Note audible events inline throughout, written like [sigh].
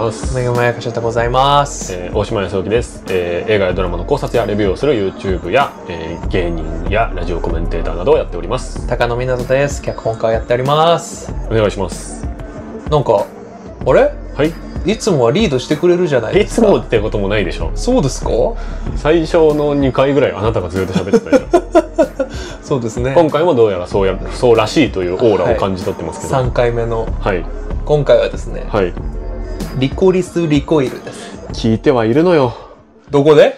ます。めぐまやかしでございます。えー、大島康之です、えー。映画やドラマの考察やレビューをする YouTube や、えー、芸人やラジオコメンテーターなどをやっております。高野湊です。脚本家やっております。お願いします。なんか、あれはい。いつもはリードしてくれるじゃないいつもってこともないでしょそうですか最初の2回ぐらいあなたがずっと喋ってたじゃん [laughs] そうですね今回もどうやらそうやそうらしいというオーラを感じ取ってますけど、はい、3回目の、はい、今回はですね、はい、リコリス・リコイルです。聞いてはいるのよ。どこで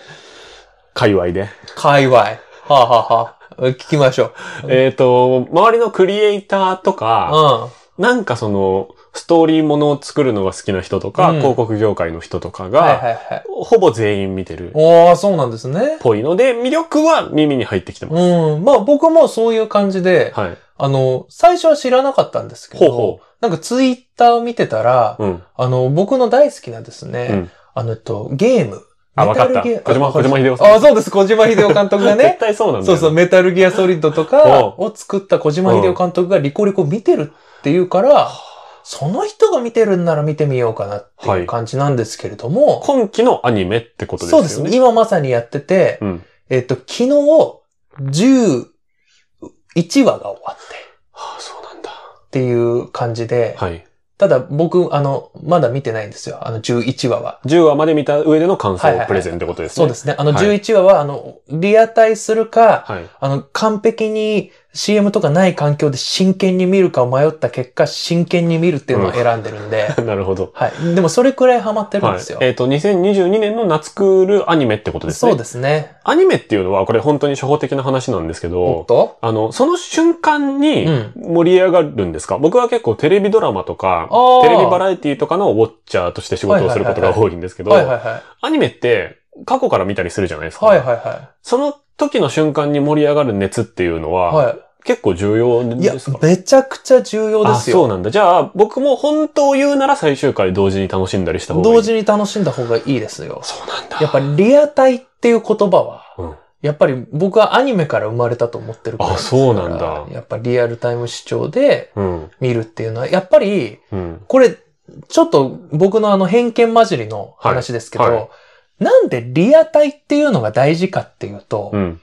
界隈で。界隈。はあ、はあはあ、聞きましょう。えっ、と、周りのクリエイターとか、うん、なんかその、ストーリーものを作るのが好きな人とか、うん、広告業界の人とかが、はいはいはい、ほぼ全員見てる。ああ、そうなんですね。ぽいので、魅力は耳に入ってきてます。うん。まあ僕もそういう感じで、はい、あの、最初は知らなかったんですけど、ほうほうなんかツイッターを見てたら、うん、あの、僕の大好きなですね、うん、あの、えっと、ゲーム。あ、わかった。小島、小島秀夫さん。あ、そうです。小島秀夫監督がね。[laughs] 絶対そうなんだ、ね、そうそう、メタルギアソリッドとかを作った小島秀夫監督がリコリコ見てるっていうから、その人が見てるんなら見てみようかなっていう感じなんですけれども。はい、今期のアニメってことですね。そうです。今まさにやってて、うん、えっと、昨日、10 1話が終わって。ああ、そうなんだ。っていう感じで。はい。ただ僕、あの、まだ見てないんですよ。あの、11話は。10話まで見た上での感想をプレゼンってことですね。そうですね。あの、11話は、あの、リアタイするか、はい、あの、完璧に CM とかない環境で真剣に見るか迷った結果、真剣に見るっていうのを選んでるんで。うん、なるほど。はい。でもそれくらいハマってるんですよ。はい、えっ、ー、と、2022年の夏クールアニメってことですね。そうですね。アニメっていうのは、これ本当に初歩的な話なんですけど、あの、その瞬間に盛り上がるんですか、うん、僕は結構テレビドラマとか、テレビバラエティとかのウォッチャーとして仕事をすることが多いんですけど、アニメって過去から見たりするじゃないですか。はいはいはい。その時の瞬間に盛り上がる熱っていうのは、はい、結構重要ですかいや、めちゃくちゃ重要ですよ。そうなんだ。じゃあ、僕も本当を言うなら最終回同時に楽しんだりした方がいい。同時に楽しんだ方がいいですよ。そうなんだ。やっぱリアタイっていう言葉は、うんやっぱり僕はアニメから生まれたと思ってるから。あ、そうなんだ。やっぱリアルタイム視聴で見るっていうのは、やっぱり、これ、ちょっと僕のあの偏見混じりの話ですけど、はいはい、なんでリアタイっていうのが大事かっていうと、うん、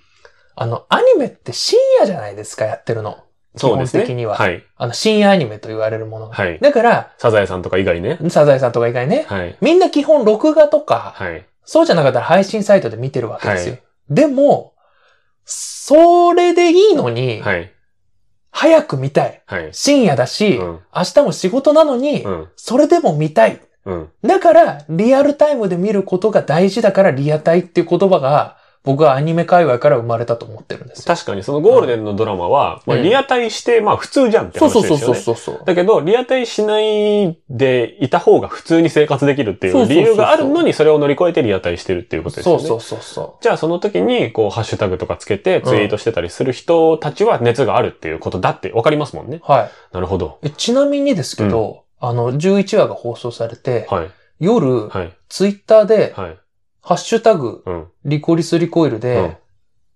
あの、アニメって深夜じゃないですか、やってるの。基本的には。はい。あの、深夜アニメと言われるもの。はい。だから、サザエさんとか以外ね。サザエさんとか以外ね。はい。みんな基本録画とか、はい。そうじゃなかったら配信サイトで見てるわけですよ。はい、でも、それでいいのに、はい。早く見たい。はい。深夜だし、うん、明日も仕事なのに、うん、それでも見たい。うん。だから、リアルタイムで見ることが大事だから、リアタイっていう言葉が、僕はアニメ界隈から生まれたと思ってるんです確かに、そのゴールデンのドラマは、うん、まあ、リアタイして、まあ普通じゃんって話ですよね。そうそうそうそうだけど、リアタイしないでいた方が普通に生活できるっていう理由があるのに、それを乗り越えてリアタイしてるっていうことですよね。そうそうそうそう。じゃあその時に、こう、ハッシュタグとかつけてツイートしてたりする人たちは熱があるっていうことだってわかりますもんね。うん、はい。なるほど。ちなみにですけど、うんあの、11話が放送されて、はい、夜、はい、ツイッターで、はい、ハッシュタグ、うん、リコリスリコイルで、うん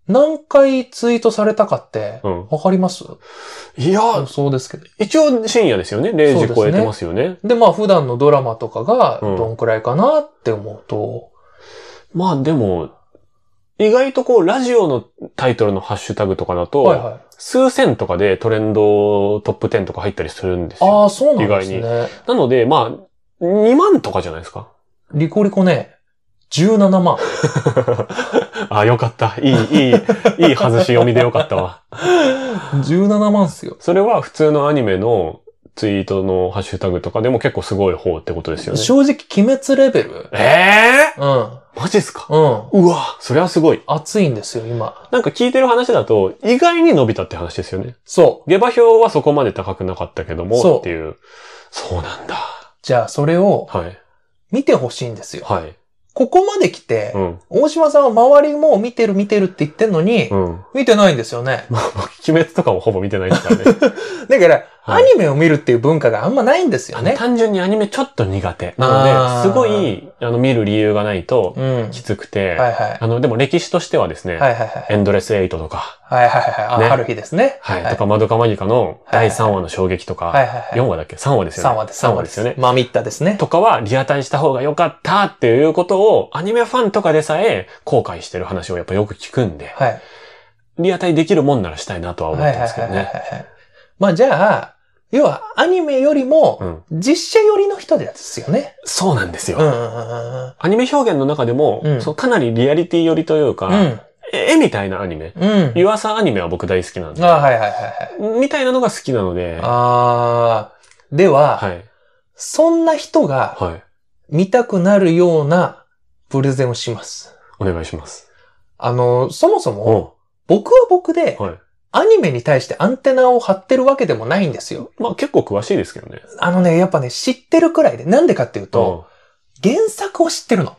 何回ツイートされたかって、わかります、いや、そうですけど。一応深夜ですよね。0時超えてますよね。でねで、まあ普段のドラマとかがどんくらいかなって思うと。うん、まあでも、意外とこう、ラジオのタイトルのハッシュタグとかだと、はいはい、数千とかでトレンドトップ10とか入ったりするんですよ。ああ、そうなんですね。意外に。なので、まあ、2万とかじゃないですか。リコリコね、17万。[laughs] あ、よかった。いい、いい、いい外し読みでよかったわ。17万っすよ。それは普通のアニメのツイートのハッシュタグとかでも結構すごい方ってことですよね。正直、鬼滅レベル。ええー、うん。マジっすかうん。うわ、それはすごい。熱いんですよ、今。なんか聞いてる話だと、意外に伸びたって話ですよね。そう。下馬評はそこまで高くなかったけども、っていう。そうなんだ。じゃあ、それを、はい。見てほしいんですよ。はい。ここまで来て、うん、大島さんは周りも見てる見てるって言ってんのに、うん、見てないんですよね。まあ、鬼滅とかもほぼ見てないですからね。[laughs] だから、アニメを見るっていう文化があんまないんですよね。単純にアニメちょっと苦手。なので、すごい、あの、見る理由がないと、きつくて、うんはいはい、あの、でも歴史としてはですね、はいはいはい、エンドレスエイトとか、はいはいはい、ね、春日ですね。はい。とか、まどかマギカの第3話の衝撃とか、はいはいはい、4話だっけ ?3 話ですよね。3話です。3話ですよね。まみったですね。とかは、リアタイした方が良かったっていうことを、アニメファンとかでさえ、後悔してる話をやっぱよく聞くんで、はい、リアタイできるもんならしたいなとは思ってますけどね。まあじゃあ、要はアニメよりも、実写寄りの人ですよね。うん、そうなんですよ、アニメ表現の中でも、うん、そかなりリアリティ寄りというか、うん絵みたいなアニメ。うん。湯浅アニメは僕大好きなんで。あはいはいはいはい。みたいなのが好きなので。ああ。では、はい、そんな人が、見たくなるようなプレゼンをします。お願いします。あの、そもそも、僕は僕で、はい、アニメに対してアンテナを張ってるわけでもないんですよ。まあ結構詳しいですけどね。あのね、やっぱね、知ってるくらいで、なんでかっていうと、原作を知ってるの。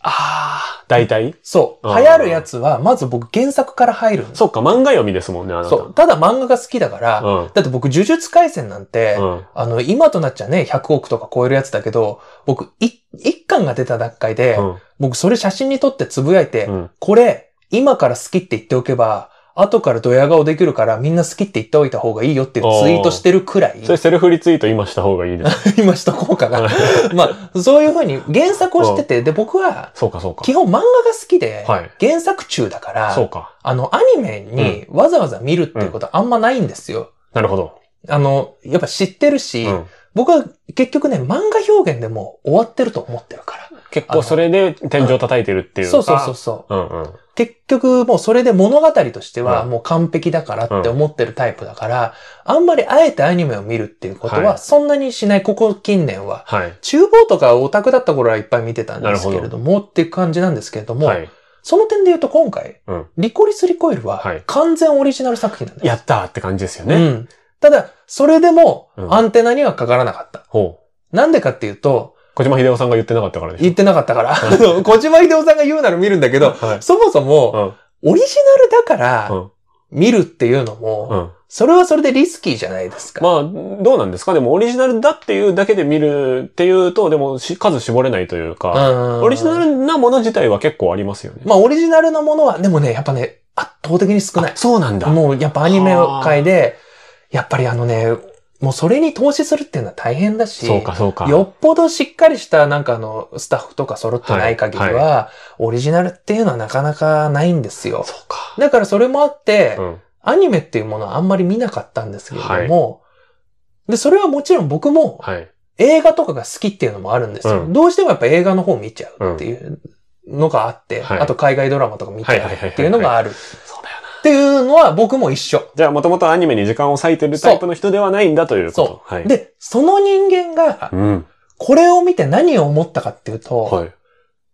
ああ、大体そう。流行るやつは、まず僕原作から入る。そっか、漫画読みですもんね、あなそう。ただ漫画が好きだから、うん、だって僕、呪術廻戦なんて、うん、あの、今となっちゃね、100億とか超えるやつだけど、僕、1巻が出た段階で、うん、僕それ写真に撮ってつぶやいて、これ、今から好きって言っておけば、後からドヤ顔できるからみんな好きって言っておいた方がいいよっていうツイートしてるくらい。それセルフリツイート今した方がいいです。今した効果が。[laughs] まあ、そういうふうに原作をしてて、で、僕は、そうかそうか。基本漫画が好きで、原作中だから、そうか。あの、アニメにわざわざ見るっていうことはあんまないんですよ。なるほど。あの、やっぱ知ってるし、僕は結局ね、漫画表現でも終わってると思ってるから。結構それで天井叩いてるっていう、うん、そうそうそうそう、うんうん。結局もうそれで物語としてはもう完璧だからって思ってるタイプだから、うん、あんまりあえてアニメを見るっていうことはそんなにしない、ここ近年は。はい、厨房とかオタクだった頃はいっぱい見てたんですけれどもっていう感じなんですけれども、はいその点で言うと今回、うん、リコリス・リコイルは完全オリジナル作品なんです。やったーって感じですよね。うん、ただ、それでも、アンテナにはかからなかった。ほうなんでかっていうと、小島秀夫さんが言ってなかったからで言ってなかったから。小島秀夫さんが言うなら見るんだけど、はい、そもそも、オリジナルだから、見るっていうのも、うん、それはそれでリスキーじゃないですか。まあ、どうなんですかでもオリジナルだっていうだけで見るっていうと、でも数絞れないというか、オリジナルなもの自体は結構ありますよね。まあ、オリジナルなものは、でもね、やっぱね、圧倒的に少ない。そうなんだ。もう、やっぱアニメ界で、やっぱりあのね、もうそれに投資するっていうのは大変だし、そうかそうか。よっぽどしっかりしたなんかあの、スタッフとか揃ってない限りは、はいはい、オリジナルっていうのはなかなかないんですよ。そうか。だからそれもあって、うん、アニメっていうものはあんまり見なかったんですけれども、はい、で、それはもちろん僕も、映画とかが好きっていうのもあるんですよ。うん、どうしてもやっぱ映画の方見ちゃうっていうのがあって、うんはい、あと海外ドラマとか見ちゃうっていうのがある。っていうのは僕も一緒。じゃあ、もともとアニメに時間を割いてるタイプの人ではないんだということ。そう。はい、で、その人間が、これを見て何を思ったかっていうと、はい、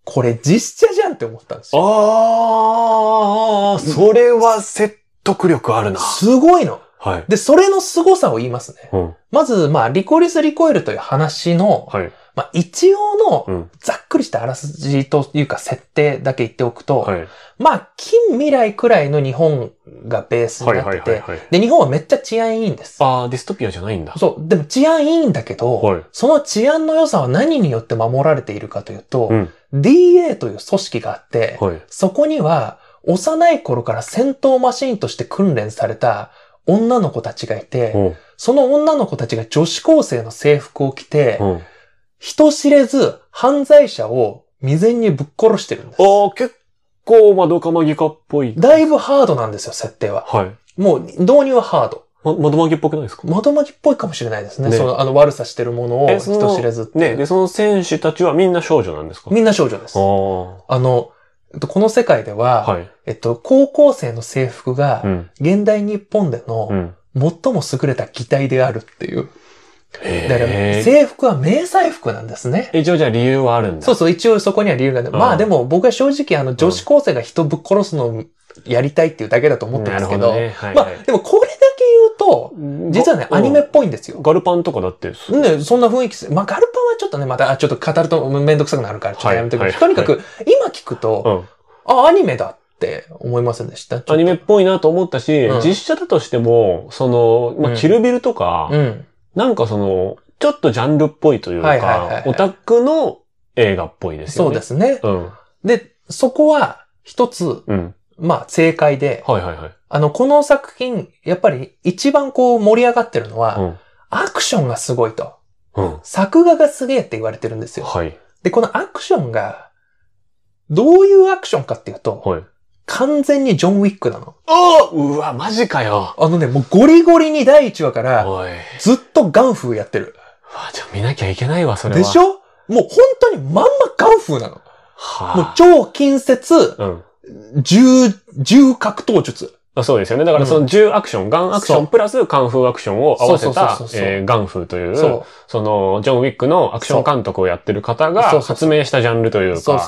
これ実写じゃんって思ったんですよ。ああ、それは説得力あるな。すごいの。はい、で、それの凄さを言いますね。うん、まず、まあ、リコリス・リコイルという話の、はい、まあ、一応のざっくりしたあらすじというか設定だけ言っておくと、はい、まあ、近未来くらいの日本がベースになってて、で、日本はめっちゃ治安いいんです。ああ、ディストピアじゃないんだ。そう。でも治安いいんだけど、はい、その治安の良さは何によって守られているかというと、うん、DA という組織があって、はい、そこには幼い頃から戦闘マシンとして訓練された女の子たちがいて、その女の子たちが女子高生の制服を着て、人知れず犯罪者を未然にぶっ殺してるんです。ああ、結構窓かまぎかっぽい。だいぶハードなんですよ、設定は。はい。もう導入はハード。ま、窓まぎっぽくないですか窓まぎっぽいかもしれないですね。ねその、あの、悪さしてるものを人知れずって。ね、で、その選手たちはみんな少女なんですかみんな少女です。ああ。あの、この世界では、はい、えっと、高校生の制服が、現代日本での最も優れた擬態であるっていう。うんだから制服は迷彩服なんですね。一応じゃあ理由はあるんだ。そうそう、一応そこには理由がある。うん、まあでも僕は正直あの女子高生が人ぶっ殺すのをやりたいっていうだけだと思ってますけど、はいまあでもこれだけ言うと、実はね、アニメっぽいんですよ。ガルパンとかだってそ。ね、そんな雰囲気まあガルパンはちょっとね、またちょっと語るとめんどくさくなるから、ちょっとやめてください。とにかく、今聞くと、あ、アニメだって思いませんでしたアニメっぽいなと思ったし、うん、実写だとしても、その、まあ、キルビルとか、うんなんかその、ちょっとジャンルっぽいというはいはいはいかは、いオタクの映画っぽいですよそうね。ですね。うん。で、そこは一つ、うん。まあ正解で、はいはいはい。あの、この作品、やっぱり一番こう盛り上がってるのは、うんアクションがすごいと。うん。作画がすげえって言われてるんですよ。はい。で、このアクションが、どういうアクションかっていうと、はい。完全にジョン・ウィックなの。おうわ、マジかよ。あのね、もうゴリゴリに第1話から、ずっとガンフーやってる。わ、じゃあ見なきゃいけないわ、それは。でしょもう本当にまんまガンフーなの。もうはあ。超近接、うん。重、重格闘術。あそうですよね。だからその10アクション、ガンアクションプラスカンフーアクションを合わせたえガンフーというそその、ジョン・ウィックのアクション監督をやってる方が発明したジャンルというか、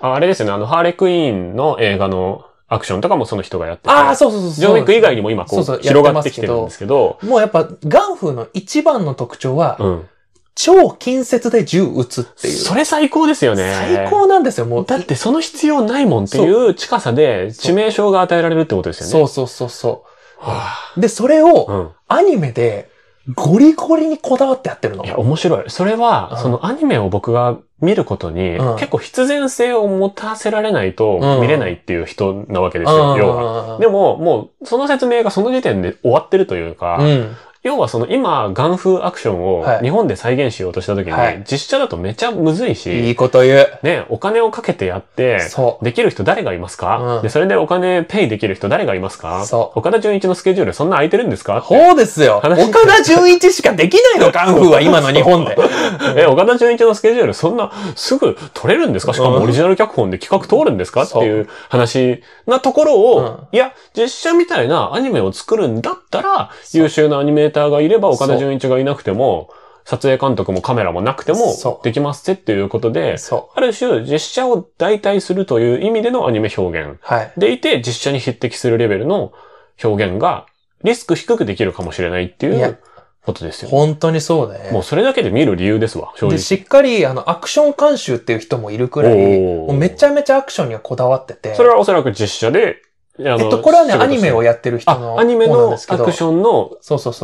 あれですよね、あの、ハーレクイーンの映画のアクションとかもその人がやってて、ああ、そうそうそうそう。ジョン・ウィック以外にも今こう広がってきてるんですけど、もうやっぱ、ガンフーの一番の特徴は、うん。超近接で銃撃つっていう。それ最高ですよね。最高なんですよ、もう。だってその必要ないもんっていう近さで致命傷が与えられるってことですよね。そうそうそうそう。はあ、で、それを、アニメで、ゴリゴリにこだわってやってるの。いや、面白い。それは、うん、そのアニメを僕が見ることに、うん、結構必然性を持たせられないと見れないっていう人なわけですよ、うん、要は。でも、もう、その説明がその時点で終わってるというか、要はその今、ガンフーアクションを日本で再現しようとした時に、実写だとめちゃむずいし、いいこと言う。ね、お金をかけてやって、そうできる人誰がいますか、でそれでお金ペイできる人誰がいますかそ岡田純一のスケジュールそんな空いてるんですかそうですよ。岡田純一しかできないの、[laughs] ガンフーは今の日本で。[laughs] え、岡田純一のスケジュールそんなすぐ取れるんですかしかもオリジナル脚本で企画通るんですか、っていう話なところを、いや、実写みたいなアニメを作るんだったら、優秀なアニメーターターがいれば、岡田純一がいなくても、撮影監督もカメラもなくてもできますっていうことで、ある種実写を代替するという意味でのアニメ表現でいて、実写に匹敵するレベルの表現がリスク低くできるかもしれないっていうことですよ、ね。本当にそうだね。もうそれだけで見る理由ですわ、正直。で、しっかりあのアクション監修っていう人もいるくらい、めちゃめちゃアクションにはこだわってて。それはおそらく実写でえっと、これはね、アニメをやってる人の。アニメのアクションの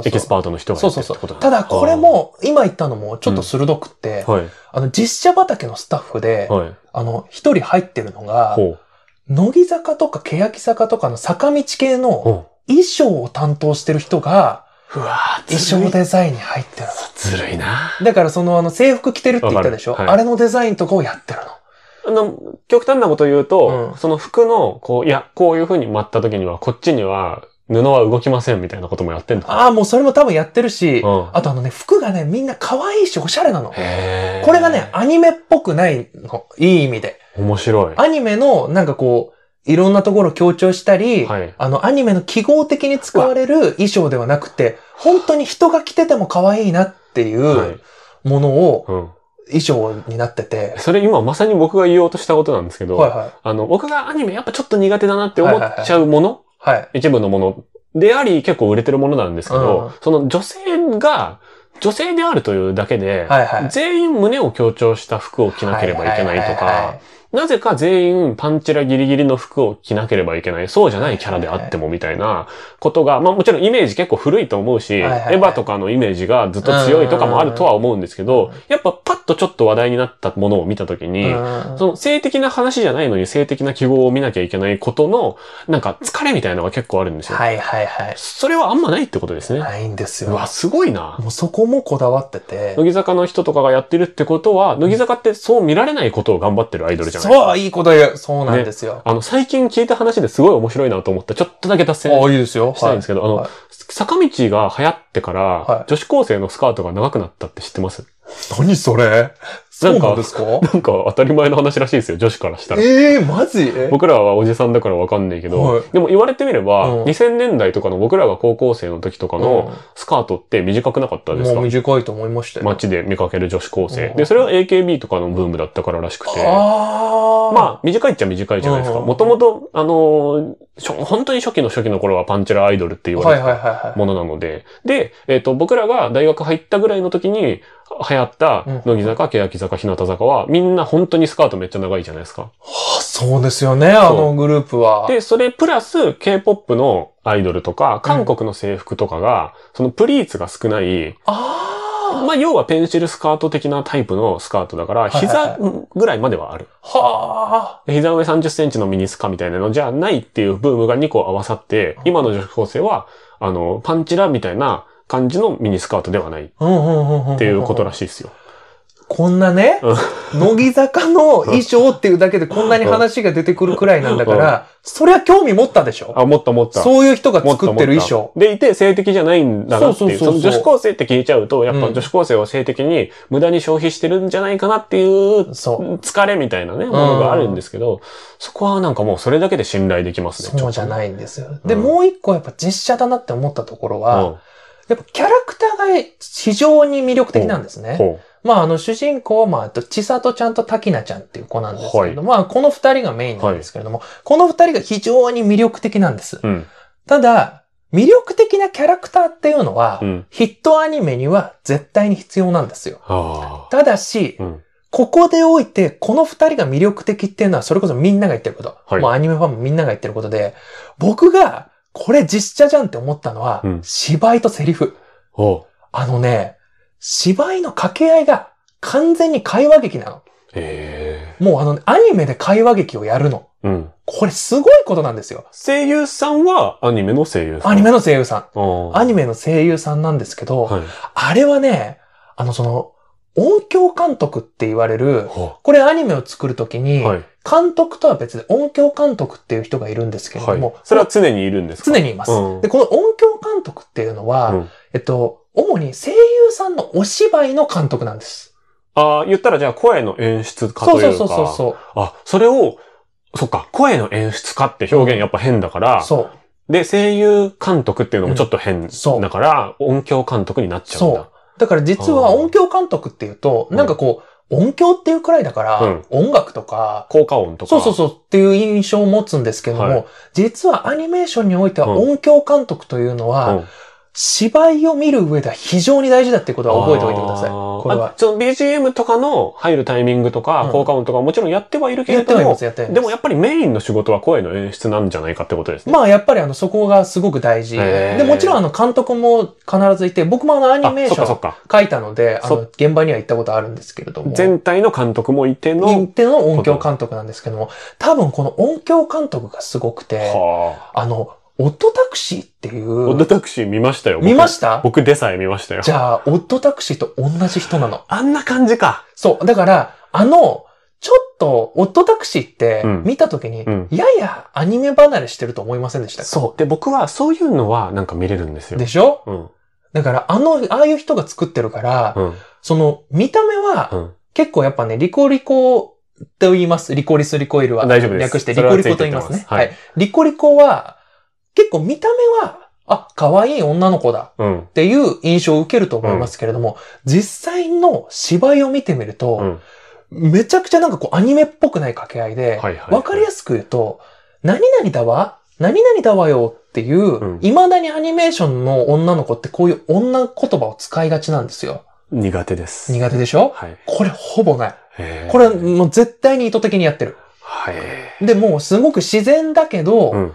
エキスパートの人がやってるってことただ、これも、今言ったのもちょっと鋭くって、うんはい、あの、実写畑のスタッフで、はい、あの、一人入ってるのが、乃木坂とか欅坂とかの坂道系の衣装を担当してる人が、うわ衣装デザインに入ってるの。ずるいな。だからそのあの制服着てるって言ったでしょ、はい、あれのデザインとかをやってるの。あの、極端なこと言うと、うんその服の、こう、いや、こういう風に待った時には、こっちには布は動きませんみたいなこともやってんのかああ、もうそれも多分やってるし、うんあとあのね、服がね、みんな可愛いし、おしゃれなの。これがね、、アニメっぽくないの。いい意味で。面白い。アニメの、なんかこう、いろんなところを強調したり、はいあの、アニメの記号的に使われる衣装ではなくて、本当に人が着てても可愛いなっていいうものを、うん。衣装になってて。それ今まさに僕が言おうとしたことなんですけど、はいはい、あの、僕がアニメやっぱちょっと苦手だなって思っちゃうもの、はい、はい、一部のものであり結構売れてるものなんですけど、うん、その女性が、女性であるというだけで、はいはい、全員胸を強調した服を着なければいけないとか、はいはいはいはいなぜか全員パンチラギリギリの服を着なければいけない。そうじゃないキャラであってもみたいなことが、まあもちろんイメージ結構古いと思うし、エヴァとかのイメージがずっと強いとかもあるとは思うんですけど、やっぱパッとちょっと話題になったものを見たときに、その性的な話じゃないのに性的な記号を見なきゃいけないことの、なんか疲れみたいなのが結構あるんですよ。はいはいはい。それはあんまないってことですね。ないんですよ。うわ、すごいな。もうそこもこだわってて。乃木坂の人とかがやってるってことは、乃木坂ってそう見られないことを頑張ってるアイドルじゃん。そう、いいこと言う。そうなんですよ、あの、最近聞いた話ですごい面白いなと思った。ちょっとだけ達成したいんですけど、はい、あの、はい、坂道が流行ってから、はい、女子高生のスカートが長くなったって知ってます何それそうなんですかなんか当たり前の話らしいですよ、女子からしたら。ええー、マジ僕らはおじさんだからわかんないけど、はい、でも言われてみれば、うん、2000年代とかの僕らが高校生の時とかのスカートって短くなかったですか、うん、短いと思いましたよ。街で見かける女子高生、うん。で、それは AKB とかのブームだったかららしくて。あまあ、短いっちゃ短いじゃないですか。もともと、あのー、本当に初期の初期の頃はパンチラアイドルって言われるものなので。はいはいはいはい、で、えっ、ー、と、僕らが大学入ったぐらいの時に、流行った乃木坂、欅坂、日向坂は、みんな本当にスカートめっちゃ長いじゃないですか。はあ、そうですよね、あのグループは。で、それプラス K-POP のアイドルとか、韓国の制服とかが、うん、そのプリーツが少ない、あまあ、要はペンシルスカート的なタイプのスカートだから、膝ぐらいまではある。はあ、いはい、膝上30センチのミニスカみたいなのじゃないっていうブームが2個合わさって、今の女子高生は、あの、パンチラみたいな、感じのミニスカートではないっていうことらしいですよ。こんなね、乃木坂の衣装っていうだけでこんなに話が出てくるくらいなんだから、そりゃ興味持ったでしょあ、持った持った。そういう人が作ってる衣装。でいて性的じゃないんだなっていう。そう女子高生って聞いちゃうと、やっぱ女子高生は性的に無駄に消費してるんじゃないかなっていう、疲れみたいなね、ものがあるんですけど、そこはなんかもうそれだけで信頼できますね。そうじゃないんですよ。で、もう一個やっぱ実写だなって思ったところは、やっぱキャラクターが非常に魅力的なんですね。まあ、あの、主人公は、まあ、と、ちさとちゃんとたきなちゃんっていう子なんですけれども、はい、まあ、この二人がメインなんですけれども、はい、この二人が非常に魅力的なんです。うん、ただ、魅力的なキャラクターっていうのは、うん、ヒットアニメには絶対に必要なんですよ。ただし、うん、ここでおいて、この二人が魅力的っていうのは、それこそみんなが言ってること。はい、もうアニメファンもみんなが言ってることで、僕がこれ実写じゃんって思ったのは、うん、芝居とセリフ。あのね、芝居の掛け合いが完全に会話劇なの。えもうあの、ね、アニメで会話劇をやるの。うん、これすごいことなんですよ。声優さんはアニメの声優さんアニメの声優さん。アニメの声優さんなんですけど、はい、あれはね、あのその、音響監督って言われる、これアニメを作るときに、はい、監督とは別で音響監督っていう人がいるんですけれども、はい、それは常にいるんですか常にいます、うん、で。この音響監督っていうのは、うん、えっと、主に声優さんのお芝居の監督なんです。ああ、言ったらじゃあ声の演出家というか。そうそうそうそうあ、それを、そっか、声の演出家って表現やっぱ変だから、うん、そう。で、声優監督っていうのもちょっと変だから、音響監督になっちゃうんだ。そう。だから実は音響監督っていうと、なんかこう、音響っていうくらいだから、うん、音楽とか、効果音とか。そうそうそうっていう印象を持つんですけども、はい、実はアニメーションにおいては音響監督というのは、うん芝居を見る上では非常に大事だってことは覚えておいてください。これは。その BGM とかの入るタイミングとか、効果音とかもちろんやってはいるけれども、うん、やってはいます、でもやっぱりメインの仕事は声の演出なんじゃないかってことですね。まあやっぱりあのそこがすごく大事。で、もちろんあの監督も必ずいて、僕もあのアニメーション書いたので、あの現場には行ったことあるんですけれども。全体の監督もいての。いての音響監督なんですけども、多分この音響監督がすごくて、あの、オットタクシーっていう。オットタクシー見ましたよ。見ました僕でさえ見ましたよ。じゃあ、オットタクシーと同じ人なの。あんな感じか。そう。だから、あの、ちょっと、オットタクシーって見た時に、ややアニメ離れしてると思いませんでしたそう。で、僕はそういうのはなんか見れるんですよ。でしょうん。だから、あの、ああいう人が作ってるから、うん、その、見た目は、結構やっぱね、リコリコと言います。リコリスリコイルは。大丈夫です。略してリコリコと言いますね。すはい、はい。リコリコは、結構見た目は、あ、可愛い女の子だっていう印象を受けると思いますけれども、実際の芝居を見てみると、めちゃくちゃなんかこうアニメっぽくない掛け合いで、はいはい。わかりやすく言うと、何々だわ何々だわよっていう、うん未だにアニメーションの女の子ってこういう女言葉を使いがちなんですよ。苦手です。苦手でしょはい。これほぼない。これ、もう絶対に意図的にやってる。はい。で、もうすごく自然だけど、うん。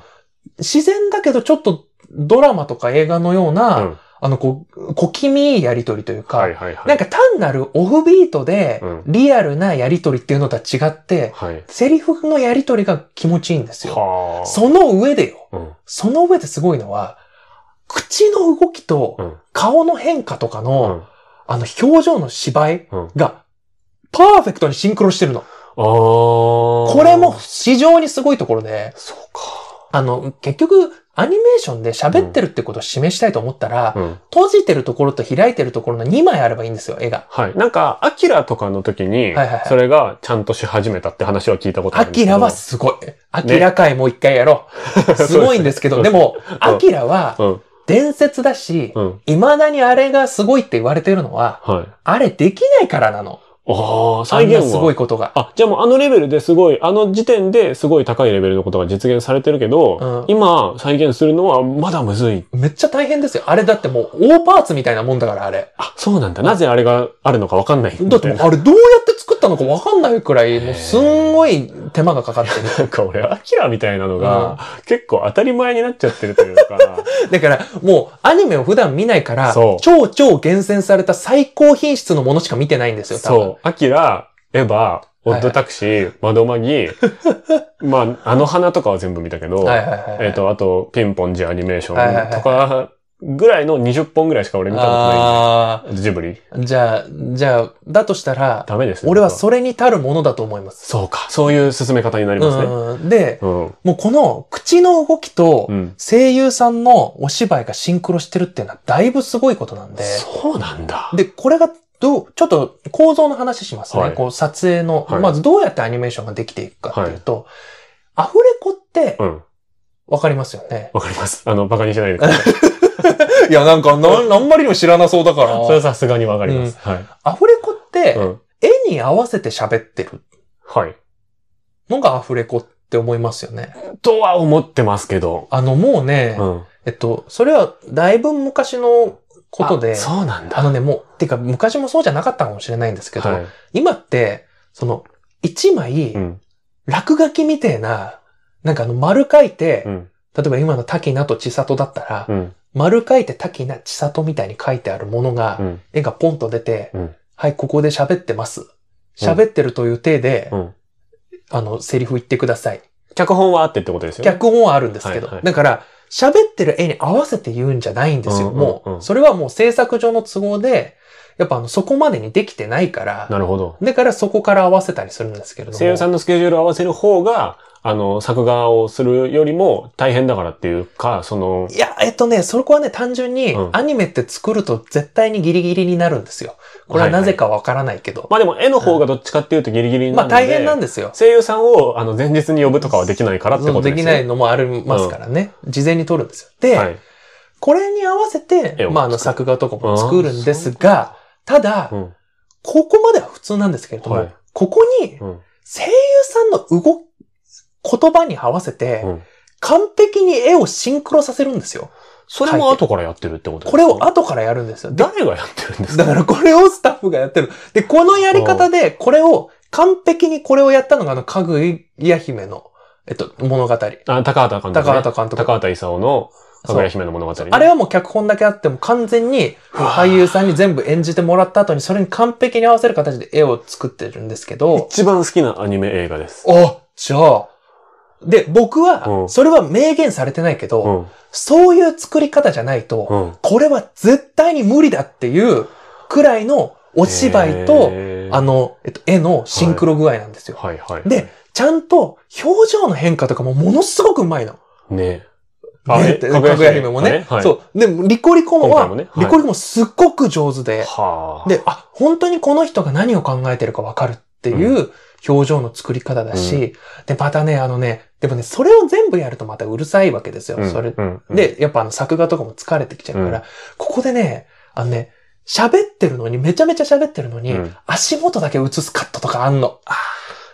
自然だけどちょっとドラマとか映画のような、うんあの、こう、小気味いいやりとりというか、はいはいはい、なんか単なるオフビートで、リアルなやりとりっていうのとは違って、うんセリフのやりとりが気持ちいいんですよ。その上でよ、うん、その上ですごいのは、口の動きと顔の変化とかの、うん、あの、表情の芝居が、パーフェクトにシンクロしてるの。これも非常にすごいところで、そうか。あの、結局、アニメーションで喋ってるってことを示したいと思ったら、うん、閉じてるところと開いてるところの2枚あればいいんですよ、絵が。はい。なんか、アキラとかの時に、それがちゃんとし始めたって話は聞いたことあるんですけど。アキラはすごい。アキラ界もう一回やろう。[laughs] ね、すごいんですけど、でも、アキラは、伝説だし、うん、未だにあれがすごいって言われてるのは、はい、あれできないからなの。ああ、再現は。すごいことが。あ、じゃあもうあのレベルですごい、あの時点ですごい高いレベルのことが実現されてるけど、うん、今再現するのはまだむずい。めっちゃ大変ですよ。あれだってもう大パーツみたいなもんだから、あれ。あ、そうなんだ。なぜあれがあるのかわかんないだってもうあれどうやって作ったのかわかんないくらい、もうすんごい手間がかかってる。[laughs] なんか俺、アキラみたいなのが、結構当たり前になっちゃってるというか。[laughs] だから、もうアニメを普段見ないから、超超厳選された最高品質のものしか見てないんですよ、多分。そう。アキラ、エヴァ、オッドタクシー、はいはい、窓ま [laughs] まあ、あの花とかは全部見たけど、えっ、と、あと、ピンポンジアニメーションとかぐらいの20本ぐらいしか俺見たことないジブリ。じゃあ、じゃあ、だとしたら、ダメですね。俺はそれに足るものだと思います。そうか。そういう進め方になりますね。で、うん、もうこの口の動きと声優さんのお芝居がシンクロしてるっていうのはだいぶすごいことなんで。そうなんだ。で、これがどう、ちょっと構造の話しますね。はい、こう撮影の、はい、まずどうやってアニメーションができていくかっていうと、はい、アフレコって、わ、うん、かりますよね。わかります。あの、バカにしないでください。[laughs] [laughs] いや、なんか、なん、あんまりにも知らなそうだから。それはさすがにわかります。うん、はい。アフレコって、うん、絵に合わせて喋ってる。はい。のがアフレコって思いますよね。とは思ってますけど。あの、もうね、うん、えっと、それはだいぶ昔のことで。そうなんだ。あのね、もう、てか昔もそうじゃなかったかもしれないんですけど、はい、今って、その、一枚、落書きみたいな、なんかあの丸書いて、うん、例えば今の滝名と千里だったら、うん、丸書いて滝な千里みたいに書いてあるものが、うん、絵がポンと出て、うん、はい、ここで喋ってます。喋ってるという体で、うん、あの、セリフ言ってください。脚本はあってってことですよね。脚本はあるんですけど。はいはい、だから、喋ってる絵に合わせて言うんじゃないんですよ。うんうんうん、もう、それはもう制作上の都合で、やっぱあの、そこまでにできてないから。なるほど。だからそこから合わせたりするんですけれども。声優さんのスケジュールを合わせる方が、あの、作画をするよりも大変だからっていうか、その。いや、えっとね、そこはね、単純に、アニメって作ると絶対にギリギリになるんですよ。これはなぜかわからないけど。はいはい、まあでも、絵の方がどっちかっていうとギリギリになるので、うん、まあ大変なんですよ。声優さんを、あの、前日に呼ぶとかはできないからってことですね。できないのもありますからね。うん、事前に撮るんですよ。で、はい、これに合わせて、まああの、作画とかも作るんですが、ただ、ここまでは普通なんですけれども、はい、ここに、声優さんの動言葉に合わせて、完璧に絵をシンクロさせるんですよ。それも後からやってるってことですかこれを後からやるんですよ。誰がやってるんですかだからこれをスタッフがやってる。で、このやり方で、これを、完璧にこれをやったのが、あの、かぐや姫の、えっと、物語。あ、高畑監督、ね、高畑監督。高畑勲の、かぐや姫の物語、ね、あれはもう脚本だけあっても完全に、俳優さんに全部演じてもらった後に、それに完璧に合わせる形で絵を作ってるんですけど。一番好きなアニメ映画です。あ、じゃあ、で、僕は、それは明言されてないけど、うん、そういう作り方じゃないと、うん、これは絶対に無理だっていうくらいのお芝居と、あの、えっと、絵のシンクロ具合なんですよ。はいはいはいで、ちゃんと表情の変化とかもものすごくうまいの。ねあれ、ね、かぐや姫もね。はい、そう。で、リコリコンは、ねはい、リコリコンもすっごく上手で、で、あ、本当にこの人が何を考えてるかわかるっっていう表情の作り方だし、で、またね、あのね、でもね、それを全部やるとまたうるさいわけですよ。それ、で、やっぱあの作画とかも疲れてきちゃうから、ここでね、あのね、喋ってるのに、めちゃめちゃ喋ってるのに、足元だけ映すカットとかあんの。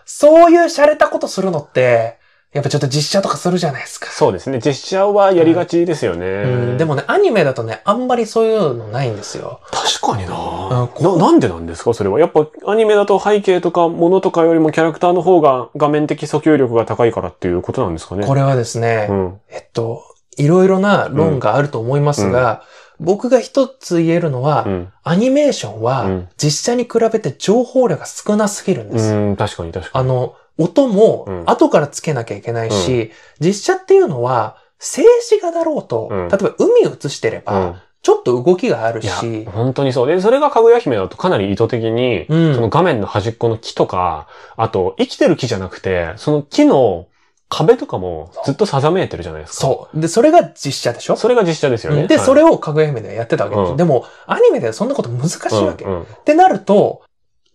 そういう洒落たことするのって、やっぱちょっと実写とかするじゃないですか。そうですね。実写はやりがちですよね、うんうん、でもね、アニメだとね、あんまりそういうのないんですよ。確かにな、うん、な、なんでなんですかそれは。やっぱアニメだと背景とか物とかよりもキャラクターの方が画面的訴求力が高いからっていうことなんですかね。これはですね、うん、えっと、いろいろな論があると思いますが、僕が一つ言えるのは、うん、アニメーションは実写に比べて情報量が少なすぎるんです。うん、確かに確かに。あの、音も後からつけなきゃいけないし、実写っていうのは、静止画だろうと、例えば海映してれば、ちょっと動きがあるし。本当にそう。で、それがかぐや姫だとかなり意図的に、その画面の端っこの木とか、あと、生きてる木じゃなくて、その木の壁とかもずっと定めてるじゃないですか。そう。で、それが実写でしょそれが実写ですよね。で、はい、それをかぐや姫でやってたわけです、うん、でも、アニメではそんなこと難しいわけ。うんうん、ってなると、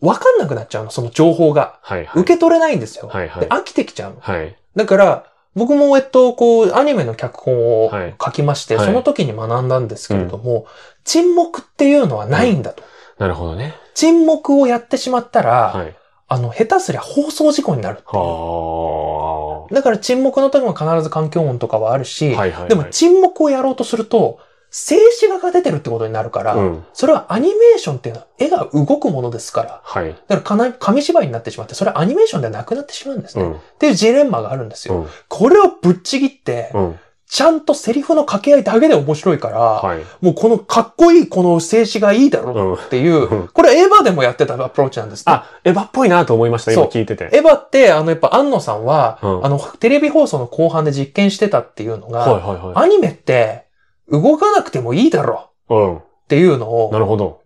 わかんなくなっちゃうの、その情報が。はいはい、受け取れないんですよ。はいはい、で飽きてきちゃうの。はい、だから、僕も、えっと、こう、アニメの脚本を書きまして、はい、その時に学んだんですけれども、はい沈黙っていうのはないんだと、なるほどね。沈黙をやってしまったら、はい、あの、下手すりゃ放送事故になるっていう。だから沈黙の時も必ず環境音とかはあるし、はいはいはい、でも沈黙をやろうとすると、静止画が出てるってことになるから、うん、それはアニメーションっていうのは絵が動くものですから、はい、だから紙芝居になってしまって、それはアニメーションではなくなってしまうんですね。うん、っていうジレンマがあるんですよ。うん、これをぶっちぎって、ちゃんとセリフの掛け合いだけで面白いから、はい、もうこのかっこいいこの静止画いいだろうっていう、これエヴァでもやってたアプローチなんです、ね、あ、エヴァっぽいなと思いました、今聞いてて。エヴァって、あのやっぱ安野さんは、あのテレビ放送の後半で実験してたっていうのが、はいはいはい、アニメって、動かなくてもいいだろうん。っていうのを、なるほど。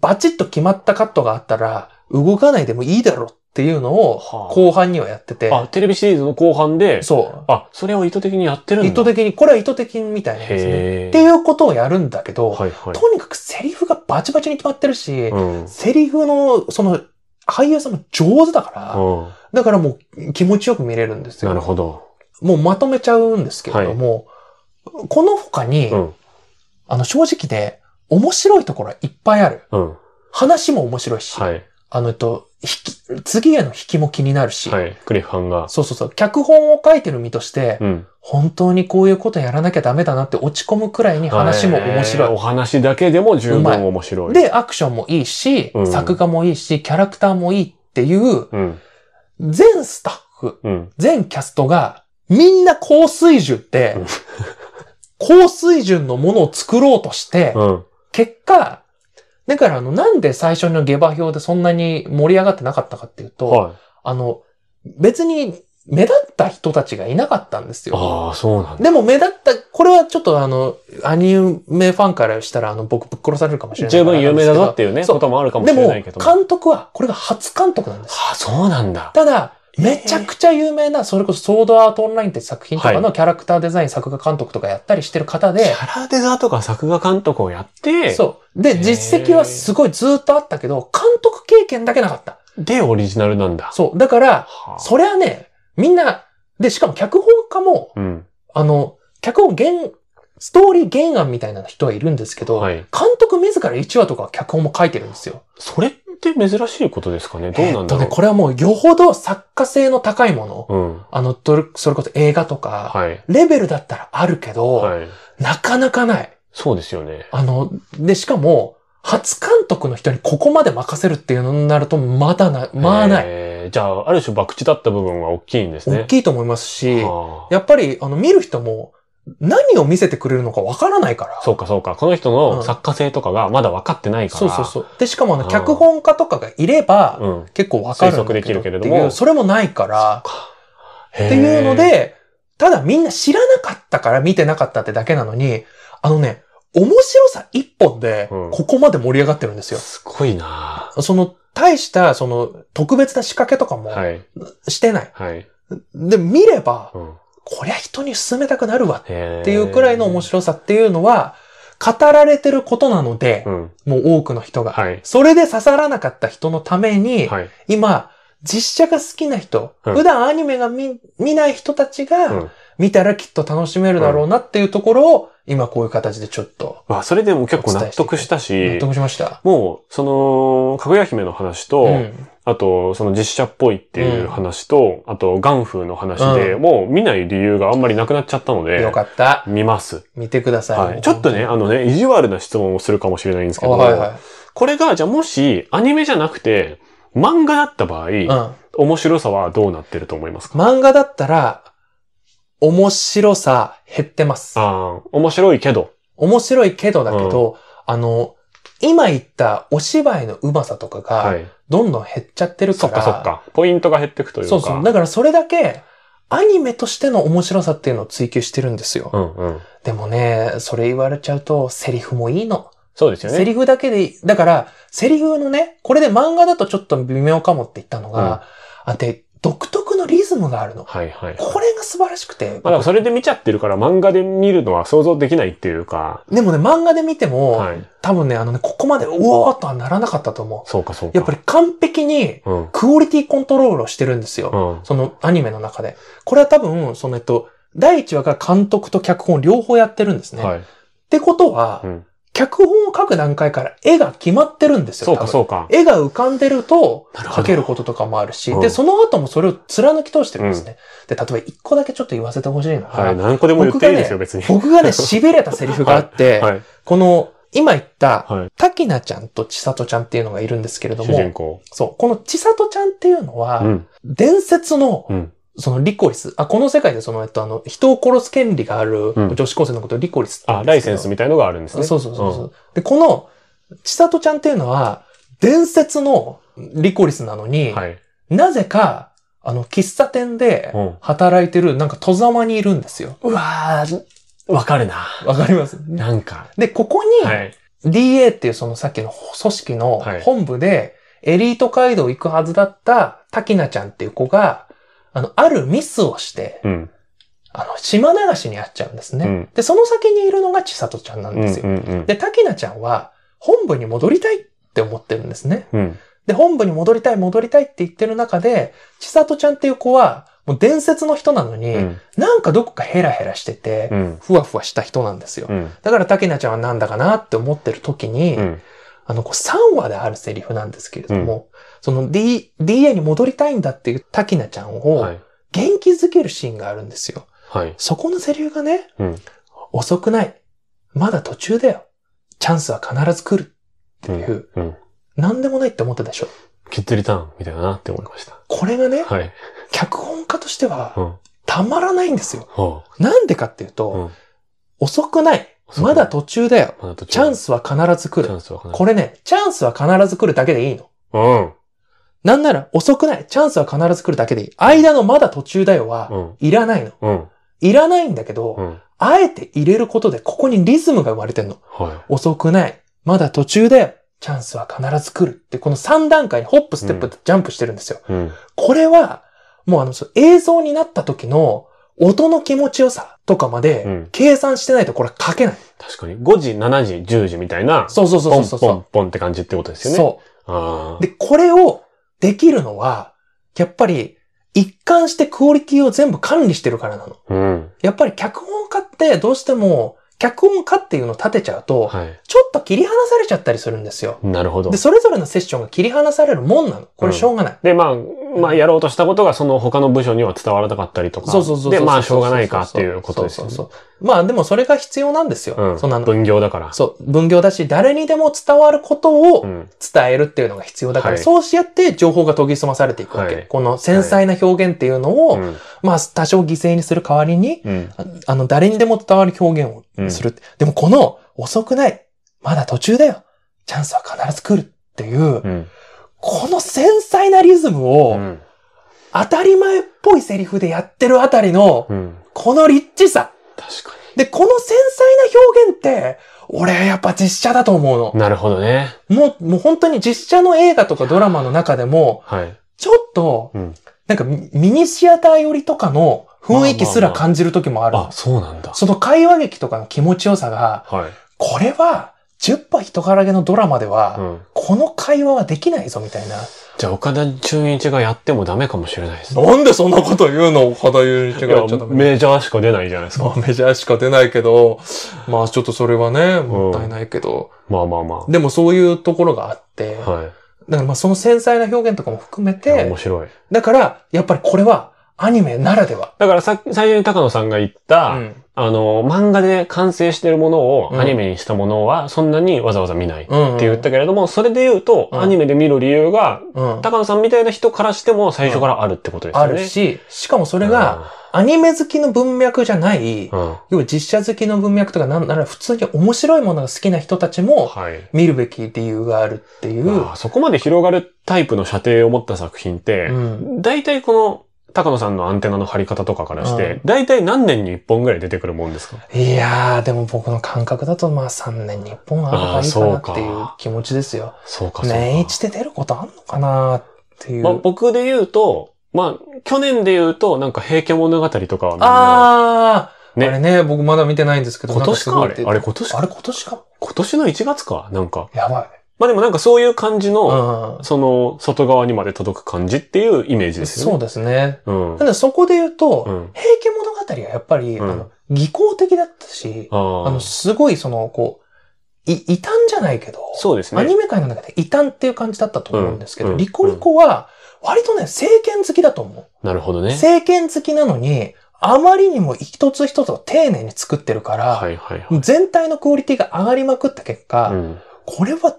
バチッと決まったカットがあったら、動かないでもいいだろっていうのを、は後半にはやってて、あ、テレビシリーズの後半で、そう。あ、それを意図的にやってるんだ。意図的に、これは意図的みたいなですね。え。っていうことをやるんだけど、はいはい。とにかくセリフがバチバチに決まってるし、うん。セリフの、その、俳優さんも上手だから、うんだからもう気持ちよく見れるんですよ。なるほど。もうまとめちゃうんですけれども、この他に、うん、あの、正直で、面白いところはいっぱいある。うん、話も面白いし、はい、あの、えっと、引き、次への引きも気になるし。はい、クリフハンが。そうそうそう。脚本を書いてる身として、うん、本当にこういうことやらなきゃダメだなって落ち込むくらいに話も面白い。お話だけでも十分面白い。で、アクションもいいし、うん、作画もいいし、キャラクターもいいっていう、うん、全スタッフ、全キャストが、みんな高水準って、高水準のものを作ろうとして、うん、結果、だからあの、なんで最初の下馬評でそんなに盛り上がってなかったかっていうと、はい、あの、別に目立った人たちがいなかったんですよ。ああ、そうなんだ。でも目立った、これはちょっとあの、アニメファンからしたらあの、僕ぶっ殺されるかもしれない十分有名だぞっていうね、うこともあるかもしれないけど。でも、監督は、これが初監督なんです。ああ、そうなんだ。ただ、めちゃくちゃ有名な、それこそソードアートオンラインって作品とかのキャラクターデザイン、作画監督とかやったりしてる方で。キャラデザーとか作画監督をやって。そう。で、実績はすごいずっとあったけど、監督経験だけなかった。で、オリジナルなんだ。そう。だから、それはね、みんな、で、しかも脚本家も、うん、あの、脚本原ストーリー原案みたいな人はいるんですけど、はい、監督自ら1話とか脚本も書いてるんですよ。それって珍しいことですかねどうなんだろう、えとね、これはもうよほど作家性の高いもの。うん、あの、それこそ映画とか、はい、レベルだったらあるけど、はい、なかなかない。そうですよね。あの、で、しかも、初監督の人にここまで任せるっていうのになると、まだな、まあない。えじゃあ、ある種博打だった部分は大きいんですね。大きいと思いますし、やっぱり、あの、見る人も、何を見せてくれるのかわからないから。そうかそうか。この人の作家性とかがまだ分かってないから。うん、そうそうそう。で、しかもあの、脚本家とかがいれば、結構分かる推測できるけれども。それもないから。かっていうので、ただみんな知らなかったから見てなかったってだけなのに、あのね、面白さ一本で、ここまで盛り上がってるんですよ。うん、すごいなその、大した、その、特別な仕掛けとかも、してない。はい、はい、で、見れば、こりゃ人に勧めたくなるわっていうくらいの面白さっていうのは、語られてることなので、うん、もう多くの人が、はい、それで刺さらなかった人のために、はい、今、実写が好きな人、うん、普段アニメが見ない人たちが、見たらきっと楽しめるだろうなっていうところを、今こういう形でちょっと。あ、それでも結構納得したし。納得しました。もう、その、かぐや姫の話と、うん、あと、その実写っぽいっていう話と、うん、あと、ガンフーの話で、うん、もう見ない理由があんまりなくなっちゃったので。よかった。見ます。見てください。はい、ちょっとね、あのね、意地悪な質問をするかもしれないんですけど、はいはい、これが、じゃあもし、アニメじゃなくて、漫画だった場合、面白さはどうなってると思いますか漫画だったら、面白さ減ってます。ああ、面白いけど。面白いけどだけど、うん、あの、今言ったお芝居のうまさとかが、どんどん減っちゃってるから、はい、そっかそっか。ポイントが減ってくというか。そうそう。だからそれだけ、アニメとしての面白さっていうのを追求してるんですよ。うんうん、でもね、それ言われちゃうと、セリフもいいの。そうですよね。セリフだけで、だから、セリフのね、これで漫画だとちょっと微妙かもって言ったのが、うん、あ、で、独特のリズムがあるの。はいはい。これが素晴らしくて。まあ、それで見ちゃってるから漫画で見るのは想像できないっていうか。でもね、漫画で見ても、はい、多分ね、あのね、ここまで、うおーとはならなかったと思う。そうかそうか。やっぱり完璧に、クオリティコントロールをしてるんですよ。うん、そのアニメの中で。これは多分、そのえっと、第1話が監督と脚本両方やってるんですね。はい。ってことは、うん、脚本を書く段階から絵が決まってるんですよ。そうか、そうか。絵が浮かんでると、書けることとかもあるし、で、その後もそれを貫き通してるんですね。で、例えば一個だけちょっと言わせてほしいのはい、何個でも言っていいですよ、ね、別に。僕がね、痺れたセリフがあって、[laughs] この、今言った、滝なちゃんと千里ちゃんっていうのがいるんですけれども、そう、この千里ちゃんっていうのは、伝説の、そのリコリス、あ、この世界でその、えっと、あの、人を殺す権利がある女子高生のことをリコリスって言うんあ、ライセンスみたいのがあるんですね。そうそうそうそう、で、この、千里ちゃんっていうのは、伝説のリコリスなのに、はい。なぜか、あの、喫茶店でうん。働いてる、なんか、戸ざまにいるんですよ。うわー、わかるな。わかりますなんか。で、ここに、はい。DA っていうそのさっきの組織のはい本部で、エリート街道行くはずだった、滝菜ちゃんっていう子が、あの、あるミスをして、うん、あの、島流しにあっちゃうんですね。うん、で、その先にいるのが千里ちゃんなんですよ。うんうんうん、で、滝ちゃんは、本部に戻りたいって思ってるんですね。うん、で、本部に戻りたい、戻りたいって言ってる中で、千里ちゃんっていう子は、もう伝説の人なのに、うん、なんかどこかヘラヘラしてて、うん、ふわふわした人なんですよ。うん、だから、竹菜ちゃんはなんだかなって思ってる時に、あの、3話であるセリフなんですけれども、その D、DA に戻りたいんだっていうタキナちゃんを、元気づけるシーンがあるんですよ。はい。そこのセリフがね、うん、遅くない。まだ途中だよ。チャンスは必ず来る。っていう、うん、うん、何でもないって思ったでしょ。キッズリターンみたいだなって思いました。これがね、はい、脚本家としては、たまらないんですよ。うん、なんでかっていうと、遅くない。まだ途中だよ。ま、だチャンスは必ず来る。これね、チャンスは必ず来るだけでいいの。うん。なんなら遅くない。チャンスは必ず来るだけでいい。間のまだ途中だよは、いらないの、いらないんだけど、あえて入れることで、ここにリズムが生まれてんの。遅くない。まだ途中だよ。チャンスは必ず来るって、この3段階にホップ、ステップ、ジャンプしてるんですよ。これは、もうあの、映像になった時の音の気持ちよさとかまで計算してないとこれ書けない。確かに。5時、7時、10時みたいな。そうそうそうそうそう。ポンポンポンって感じってことですよね。そう。で、これをできるのは、やっぱり一貫してクオリティを全部管理してるからなの。うん、やっぱり脚本家ってどうしても、脚本家っていうのを立てちゃうと、はい、ちょっと切り離されちゃったりするんですよ。なるほど。で、それぞれのセッションが切り離されるもんなの。これしょうがない。うん、で、まあ、まあ、やろうとしたことがその他の部署には伝わらなかったりとか。そうそうそうで、まあ、しょうがないかっていうことですよね。そうそうまあ、でもそれが必要なんですよ。うん、そんな分業だから。そう。分業だし、誰にでも伝わることを伝えるっていうのが必要だから、そうしやって情報が研ぎ澄まされていくわけ。この繊細な表現っていうのを、まあ、多少犠牲にする代わりに、あの、誰にでも伝わる表現をする。でも、この、遅くない。まだ途中だよ。チャンスは必ず来るっていう、この繊細なリズムを、当たり前っぽいセリフでやってるあたりの、このリッチさ。確かに。で、この繊細な表現って、俺はやっぱ実写だと思うの。なるほどね。もう、もう本当に実写の映画とかドラマの中でも、はい、ちょっと、うん、なんかミニシアター寄りとかの雰囲気すら感じる時もある。まあ、まあ、そうなんだ。その会話劇とかの気持ちよさが、はい、これは10波人からげのドラマでは、うん、この会話はできないぞみたいな。じゃあ、岡田純一がやってもダメかもしれないです、ね、なんでそんなこと言うの岡田純一がやっちゃダメ。メジャーしか出ないじゃないですか。まあ、メジャーしか出ないけど、まあちょっとそれはね、もったいないけど。うん、まあまあまあ。でもそういうところがあって、はい。だからまあその繊細な表現とかも含めて、面白い。だから、やっぱりこれは、アニメならでは。だからさっき、最初に高野さんが言った、うん、あの、漫画で完成してるものをアニメにしたものは、そんなにわざわざ見ないって言ったけれども、うんうん、それで言うと、アニメで見る理由が、うん、高野さんみたいな人からしても最初からあるってことですよね。あるし、しかもそれが、アニメ好きの文脈じゃない、要は実写好きの文脈とか、なんなら普通に面白いものが好きな人たちも、見るべき理由があるっていう。はい、そこまで広がるタイプの射程を持った作品って、大体この、高野さんのアンテナの張り方とかからして、だいたい何年に1本ぐらい出てくるもんですかいやー、でも僕の感覚だと、まあ3年に1本あればいいかなっていう気持ちですよ。そうか、そ年一で出ることあんのかなっていう。まあ僕で言うと、まあ、去年で言うと、なんか平家物語とかはあー、ね、あれね、僕まだ見てないんですけど。今年かあれあれ今年あれ今年か今年の1月かなんか。やばい。まあでもなんかそういう感じの、うん、その外側にまで届く感じっていうイメージですよね。そうですね。うん、そこで言うと、うん、平家物語はやっぱり、あの技巧的だったし、あのすごいその、こう、い、異端じゃないけど、そうですね。アニメ界の中で異端っていう感じだったと思うんですけど、リコリコは割とね、政権好きだと思う。なるほどね。政権好きなのに、あまりにも一つ一つを丁寧に作ってるから、はいはいはい、全体のクオリティが上がりまくった結果、これは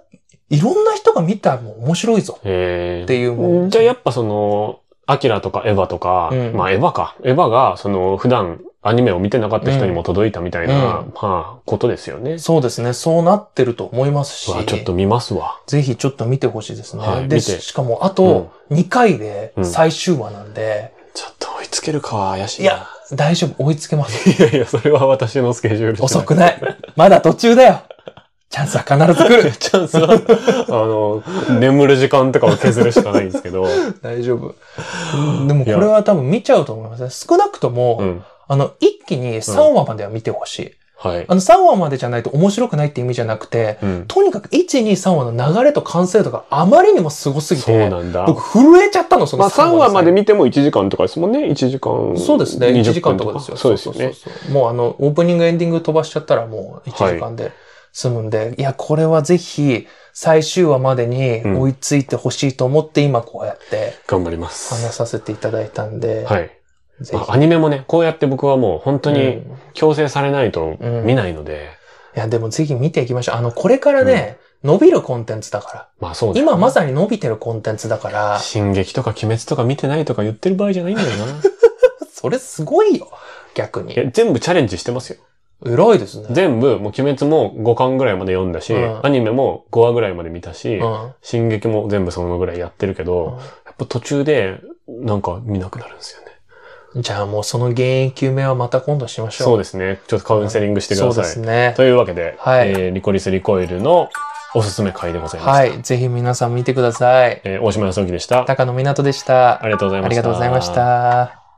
いろんな人が見たらもう面白いぞ。へっていうもん。じゃあやっぱその、アキラとかエヴァとか、うん、まあエヴァか。エヴァがその普段アニメを見てなかった人にも届いたみたいな、うん、まあ、ことですよね。そうですね。そうなってると思いますし。ちょっと見ますわ。ぜひちょっと見てほしいですね。はい、で、しかもあと2回で最終話なんで、うん、ちょっと追いつけるかは怪しいいや、大丈夫。追いつけます。いやいや、それは私のスケジュール。遅くない。まだ途中だよ。チャンスは必ず来る [laughs] チャンスは、あの、眠る時間とかを削るしかないんですけど。[laughs] 大丈夫。でもこれは多分見ちゃうと思いますね。少なくとも、うん、あの、一気に3話までは見てほしい。うんはい、あの3話までじゃないと面白くないって意味じゃなくて、うん、とにかく1、2、3話の流れと完成度があまりにも凄すぎて、僕震えちゃったの、その3話、ね。まあ、3話まで見ても1時間とかですもんね、1時間。そうですね、1時間とかですよ。そうですよねそうそうそう。もうあの、オープニングエンディング飛ばしちゃったらもう1時間で。はい済むんで、いや、これはぜひ、最終話までに追いついてほしいと思って、今こうやって、頑張ります。話させていただいたんで。はい。ぜひ。アニメもね、こうやって僕はもう本当に強制されないと見ないので。うんうん、いや、でもぜひ見ていきましょう。あの、これからね、うん、伸びるコンテンツだから。まあそうす、ね、今まさに伸びてるコンテンツだから。進撃とか鬼滅とか見てないとか言ってる場合じゃないんだよな。それすごいよ、逆に。全部チャレンジしてますよ。偉いですね。全部、もう鬼滅も5巻ぐらいまで読んだし、うん、アニメも5話ぐらいまで見たし、うん、進撃も全部そのぐらいやってるけど、うん、やっぱ途中で、なんか見なくなるんですよね。じゃあもうその原因究明はまた今度しましょう。そうですね。ちょっとカウンセリングしてください。そうですね。というわけで、はい、えー、リコリスリコイルのおすすめ回でございます。はい。ぜひ皆さん見てください。えー、大島康之でした。高野湊でした。ありがとうございました。ありがとうございました。